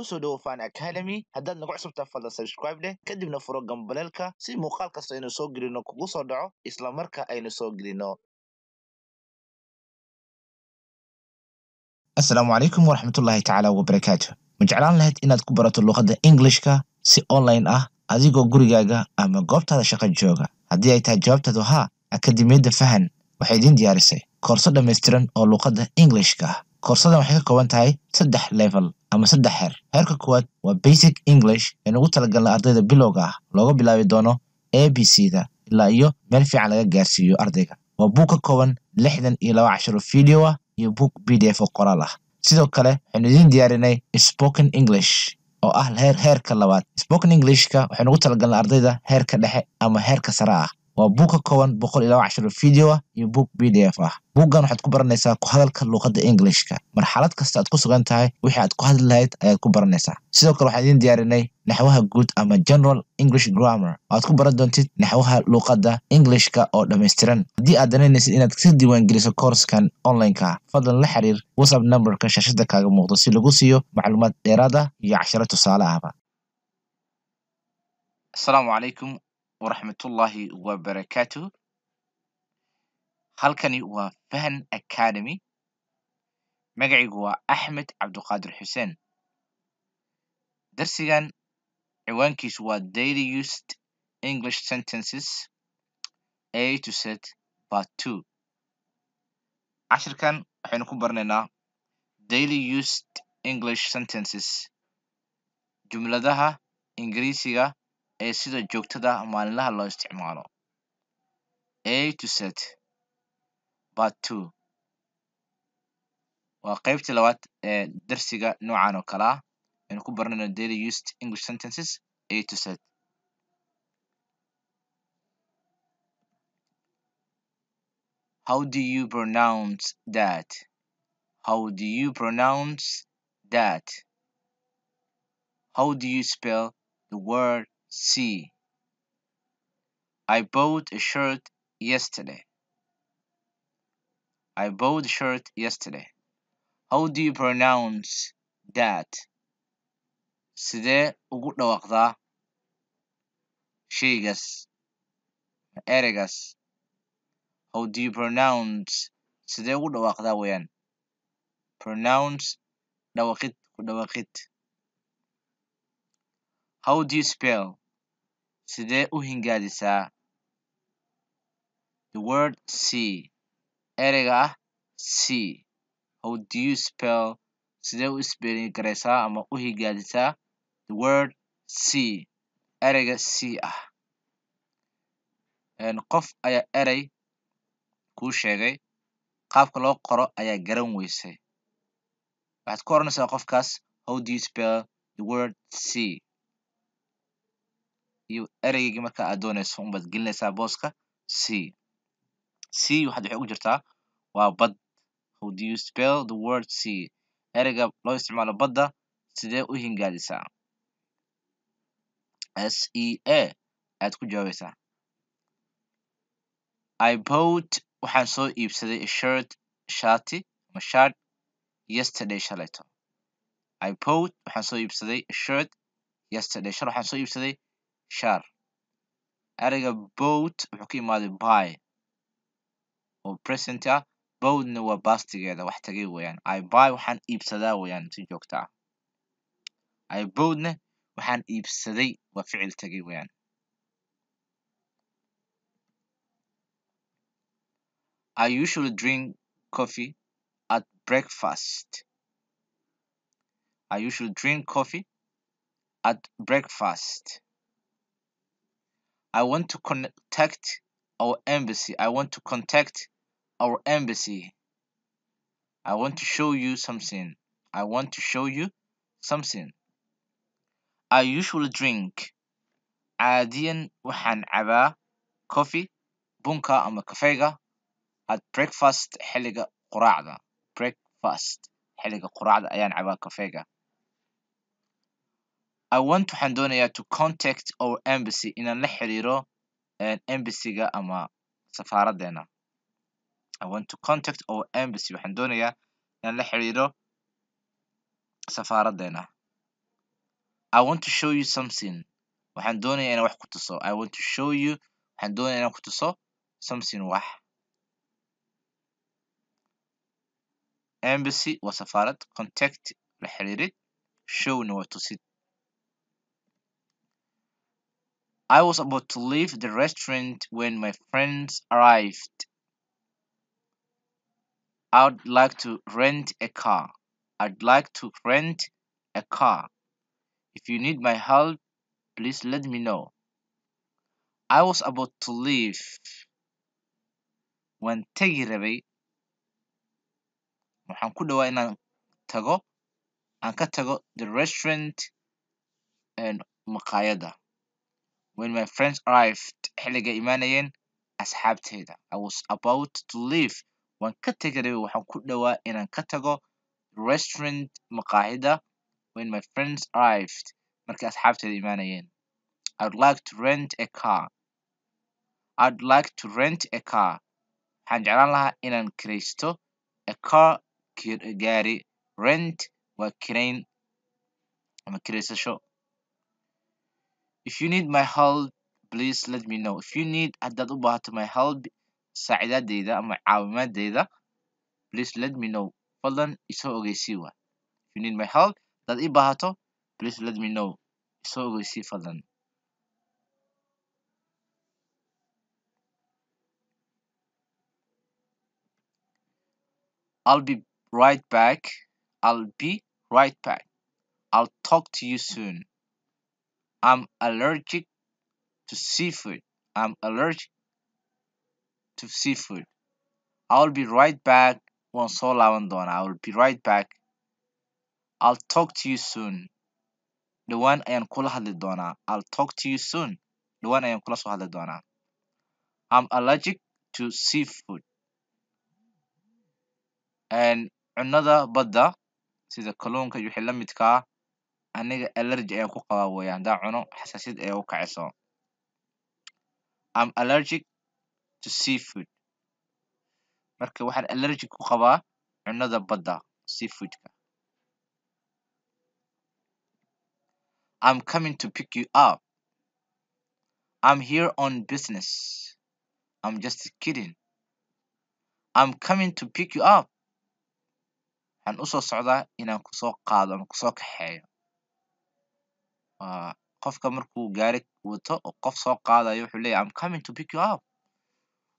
kusoo dhowo academy haddaad nagu cusubtaa fadlan subscribe leh kadibna furo gambaleelka si muuqaal kasta aynu soo gelino kugu soo dhaco isla marka aynu soo gelino asalaamu calaykum waraxmatullaahi tacaala wabarakaatu ma jeclaan lahayd inaad ku barato luuqadda englishka si online ah adigoo gurigaaga ama goobtaada shaqo jooga haddii ay tahay jawaabtaadu haa akademiyadda fahan waxay idiin diyaarisay koorso dhammaystiran oo luuqadda englishka ah koorsadan waxay ka kooban tahay saddex level ama saddex heer heerka kuwaad waa basic english een ugu talagalnay ardayda bilowga ah looga bilaabi doono a b c da ilaa iyo meel fiican laga gaarsiiyo ardayga waa buug ka kooban lixdan iyo laba casharo video ah iyo buug b d f oo qoraal ah sidoo kale waxaynu idiin diyaarinay spoken english oo ah heer heerka labaad spoken englishka waxaynu talagalnay ardayda heerka dhexe ama heerka sare ah waa buug ka kooban boqol ilaa cashar video ah iyo buug b d f ah buuggan waxaad ku baranaysaa ku hadalka luuqadda englishka marxalad kasta aad ku sugan tahay wixii aad ku hadli lahayd ayaad ku baranaysaa sidoo kale waxaan idiin diyaarinay naxwaha guud ama general english grammar oo aad ku baran doontid naxwaha luuqadda englishka oo dhammaystiran haddii aad danaynaysid inaad si diiwaangeliso korskan onlineka fadlan la xiriir whatsapp numberka shaashadda kaaga muuqdo si lagu siiyo macluumaad dheeraada ah iyo cashiro tusaale ahba waraxmatullaahi wabarakaatuhu halkani waa fahn academy magacigu waa axmed cabduqaadir xuseen darsigan ciwaankiisu waa daily used english sentences a to z part two cashirkan waxaynu ku barnaynaa daily used english sentences jumladaha ingiriisiga ee sida joogtada ah maalinlaha loo isticmaalo a to set part two waa qaybtii labaad ee darsiga noocan oo kale ah aynu ku baranayno daily used english sentences a to set. How do you pronounce that? How do you pronounce that? How do you spell the word C. I bought a shirt yesterday. I bought a shirt yesterday. How do you pronounce that? Sidee ugu dhawaaqdaa sheygaas eregas How do you pronounce? Sidee ugu dhawaaqdaa weyaan Pronounce dhawaaqid ku dhawaaqid. How do you spell? sidee u hingaadisaa the word c ereyga ah c how do you spell sidee u isbeelin ama u hingaadisaa the word c ereyga c ah qof ayaa erey kuu sheegay qaabka loo qoro ayaa garan weysay waxaad ku odhanaysaa qofkaas how do you spell the word c iyo ereygii marka aad doonayso unbaad gelinaysaa booska c c waxaad waxay ugu jirtaa waa bad how do you spell the word c ereyga loo isticmaalo badda sidee u hingaadisaa s e a aad ku jawaabaysaa i bought waxaan soo iibsaday shirt shaati ama shard yesterday shalayto i bought waxaan soo iibsaday shirt yesterday shal waxaan soo iibsaday shaar ereyga boat wuxuu ka imaaday by oo present ah bowdna waa baastigeeda wax tagay weeyaan i by waxaan iibsadaa weeyaan si joogta ah i bowdna waxaan iibsaday waa ficil tagay weeyaan I usually drink coffee at breakfast. I usually drink coffee at breakfast. I want to contact our embassy. I want to contact our embassy. I want to show you something. I want to show you something. I usually drink caadiyan waxaan cabaa coffee bunka ama kafeega at breakfast xilliga quraacda breakfast xilliga quraacda ayaan cabaa kafeega i want waxaan doonayaa to contact our embassy inaan la xiriiro embasyga ama safaaradeena i to contact our embassy waxaan doonayaa inaan la xiriiro safaaradeena i want to show you something waxaan doonayaa inaan wax ku tuso i want to show you waxaan doonaya inaan ku tuso something wax embassy waa safaarad contact la xiriirid showna waa tusid I was about to leave the restaurant when my friends arrived. I'd like to rent a car. I'd like to rent a car. If you need my help, please let me know. I was about to leave when tegi rabay waxaan ku dhawaa inaan tago aan ka tago the restaurant and makayada. When my friends arrived xilligay imaanayeen asxaabteyda. I was about to leave. Waan ka tegaday waxaan ku dhowaa inaan ka tago restaurant maqaayada when my friends arrived markay asxaabteyda imaanayeen. I like to rent a car. I'd like to rent a car. Waxaan jeclaan lahaa inaan kiraysto a car gaari. Rent waa kirayn ama kiraysasho if you need my help please let me know if you need haddaad u baahato my help saacidaadeyda ama caawimaadeyda please let me know fadlan isoo ogeysii waa if you need my help haddaad ii baahato please let me know isoo ogeysii fadlan I'll be right back. I'll be right back. I'll talk to you soon. I'm allergic to seafood. I'm allergic to seafood. I'll be right back. Waan soo laaban doonaa. I be right back. I'll talk to you soon. Dhowaan ayaan kula hadli doonaa. I'll talk to you soon. Dhowaan ayaan kula soo hadli doonaa. I'm allergic to seafood. And cunnada badda sida kalluunka iyo wixii la midka aniga allergy ayaan ku qabaa weeye haddaa cuno xasaasiyad ayaa u kacaysaa I'm allergic to seafood marka waxaan allergic ku qabaa cunnada badda seafoodka I'm coming to pick you up I'm here on business I'm just kidding I'm coming to pick you up waxaan u soo socdaa inaan kusoo qaado ama kusoo kaxeeyo qofka markuu gaari wato oo qof soo qaadayo wuxuu leeyahy I'm coming to pick you up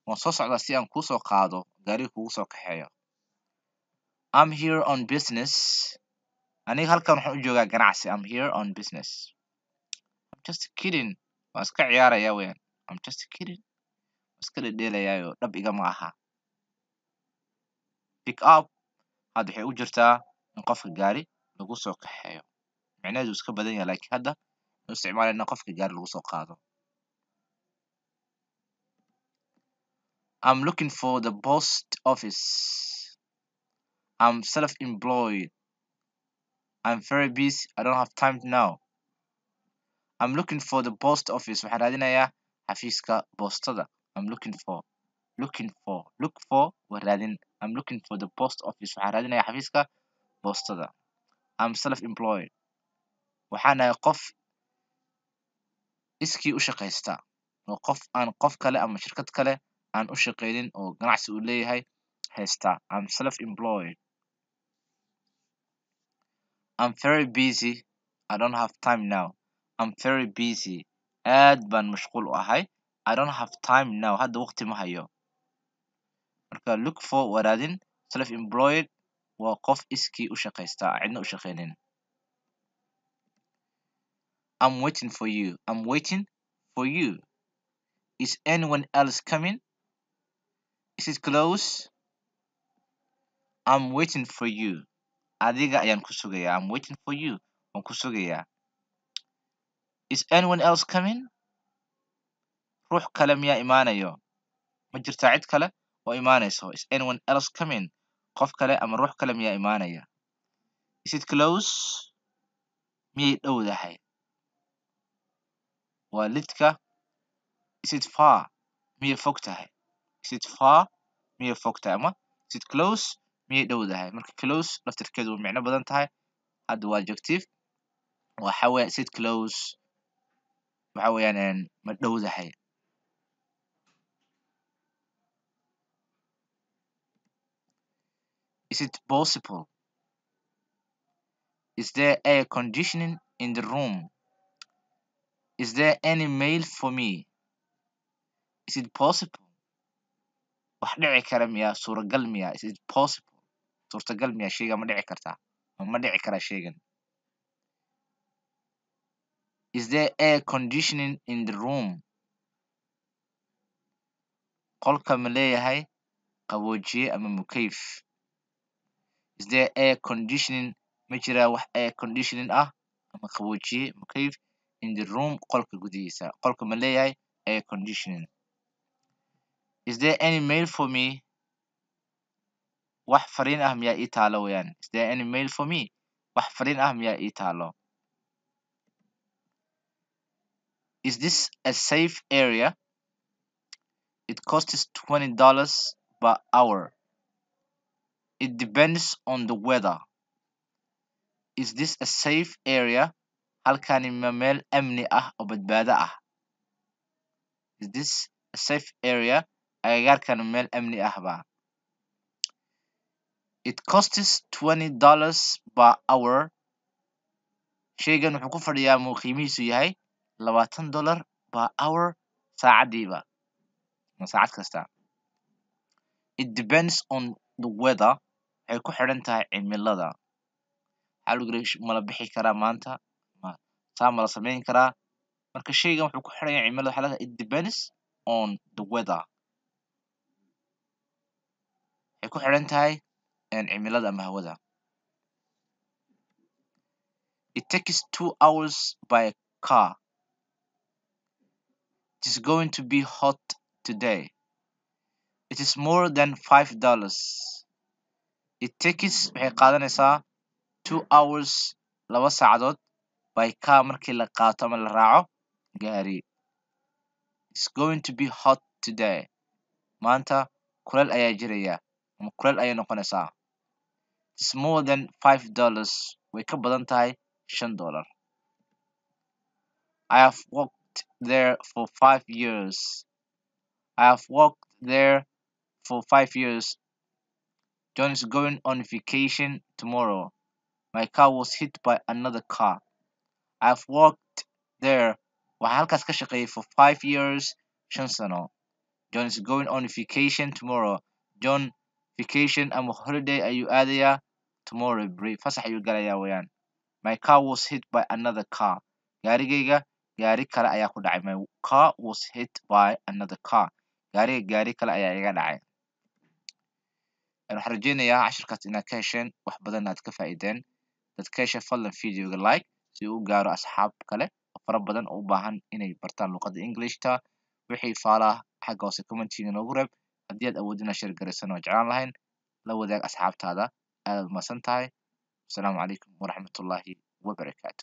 waan soo socdaa si aan kuusoo qaado gaariga kugu soo kaxeeyo I'm here on business aniga halkan waxaan u joogaa ganacsi I'm here on business I'm just kidding waan iska ciyaaraya weyan I'm just kidding waan iska dhedheelayaayo dhab igama aha pick up hadda waxay u jirtaa in qofka gaari lagu soo kaxeeyo micnaheedu iska badan yahay laakiin hadda waxaan u isticmaalayna qofka gaari lagu soo qaado I'm looking for the post office I'm self-employed I'm very busy I don't have time now I'm looking for the post office waxaan raadinayaa xafiiska boostada I'm looking for looking for look for waa raadin I'm looking for the post office waxaan raadinayaa xafiiska boostada I'm self-employed waxaanahay qof iskii u shaqaysta oo qof aan qof kale ama shirkad kale aan u shaqaynin oo ganacsi uu leeyahay haysta I'm self employed I'm very busy I don't have time now I'm very busy aad baan mashquul u ahay I don't have time now hadda waqti ma hayo marka look for waraadin self employed waa qof iskii u shaqaysta cidna u shaqaynin I'm waiting for you. I'm waiting for you. Is anyone else coming? Is it close? I'm waiting for you. Adiga ayaan ku sugayaa. I'm waiting for you. Waan ku sugayaa. Is anyone else coming? Ruux kale miyaa imaanayo? Ma jirtaa cid kale oo imaanayso? Is anyone else coming? Qof kale ama ruux kale miyaa imaanaya? Is it close? Miyay dhowdahay? waa lidka isid far miyay fog tahay isid far miyay fog tahay ama isid close miyay dhow tahay marka close laftirkeedu waa micno badan tahay hadda waa adjective waxa weya isid close waxa weeyaan ma dhow tahay is it possible is there air conditioning in the room Is there any mail for me? Is it possible? Wax dhici kara miya suuragal miya Is it possible? Suurtagal miya sheega ma dhici kartaa? Ma dhici karaa sheegan Is there air conditioning in the room? Qolka ma leeyahay qaboojiye ama mukayf? Is there air conditioning ma jiraa wax air conditioning ah ama qaboojiye mukayf? in the room qolka gudihiisa qolka ma leeyahay air conditioning is there any mail for me wax fariin ah miyaa ii taalo weeyaan is there any mail for me wax fariin ah miyaa ii taalo is this a safe area it costs twenty dollars per hour it depends on the weather is this a safe area halkani ma meel amni ah oo badbaado ah is this a safe area agagaarkan meel amni ah it costs twenty dollars per hour shaygan wuxuu ku fadhiyaa muu yahay labaatan dollar per hour saacadiiba ma saacad kasta it depends on the weather waxay ku xidhan tahay cimilada waxaa mala bixi karaa maanta saa la samayn karaa marka shaygan wuxuu ku xiran yahay cimilada waxaa leedahay it depends on the weather waxay ku xiran tahay cimilada ama hawada it takes two hours by car it is going to be hot today it is more than five dollars it takes waxay qaadanaysaa two hours laba saacadood by car markii la qaato ama la raaco gaari it's going to be hot today maanta kuleel ayaa jiraya ama noqonaysaa it's more than five dollars way ka badan tahay shan dollar i have walked there for five years i have walked there for five years john is going on vacation tomorrow my car was hit by another car I've worked there. Waxaan halkaas ka shaqeeyay for five years, shan sano. John is going on vacation tomorrow. John vacation ama holiday ayuu aadayaa tomorrow bri fasax ayuu galayaa weeyaan. My car was hit by another car. Gaarigayga gaari kale ayaa ku dhacay. My car was hit by another car. Gaariga gaari kale ayaa iga dhacay. Waxaan rajeynayaa cashirkaas inaad ka hesheen wax badan aad ka faa'iideen. Dadka hesha fadlan videoga like si uu gaaro asxaab kale oo fara badan oo u baahan inay bartaan luuqadda Englishta. Wixii faalaa xagga hoose commentiga noogu reeb. Haddii aad awoodin inaad share garaysan oo jeclaan lahayn, la wadaag asxaabtaada. aadaad umaadsan tahay. Asalaamu calaykum waraxmatullaahi wabarakaatu.